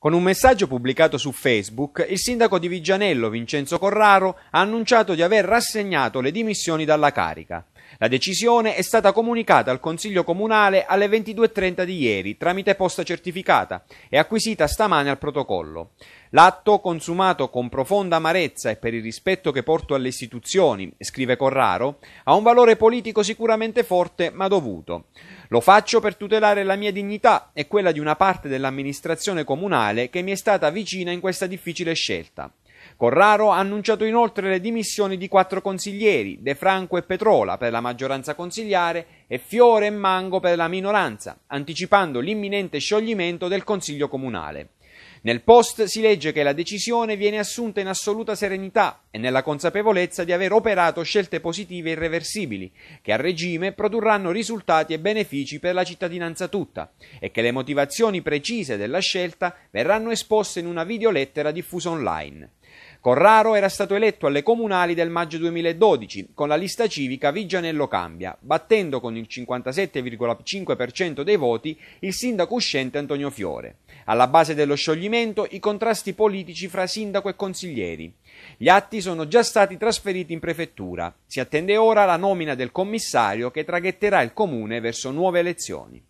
Con un messaggio pubblicato su Facebook, il sindaco di Vigianello Vincenzo Corraro ha annunciato di aver rassegnato le dimissioni dalla carica. La decisione è stata comunicata al Consiglio Comunale alle 22.30 di ieri tramite posta certificata e acquisita stamane al protocollo. L'atto, consumato con profonda amarezza e per il rispetto che porto alle istituzioni, scrive Corraro, ha un valore politico sicuramente forte ma dovuto. Lo faccio per tutelare la mia dignità e quella di una parte dell'amministrazione comunale che mi è stata vicina in questa difficile scelta. Corraro ha annunciato inoltre le dimissioni di quattro consiglieri, De Franco e Petrola per la maggioranza consigliare e Fiore e Mango per la minoranza, anticipando l'imminente scioglimento del Consiglio comunale. Nel post si legge che la decisione viene assunta in assoluta serenità e nella consapevolezza di aver operato scelte positive e irreversibili, che a regime produrranno risultati e benefici per la cittadinanza tutta, e che le motivazioni precise della scelta verranno esposte in una videolettera diffusa online. Corraro era stato eletto alle comunali del maggio 2012 con la lista civica Vigianello Cambia, battendo con il 57,5% dei voti il sindaco uscente Antonio Fiore. Alla base dello scioglimento i contrasti politici fra sindaco e consiglieri. Gli atti sono già stati trasferiti in prefettura. Si attende ora la nomina del commissario che traghetterà il comune verso nuove elezioni.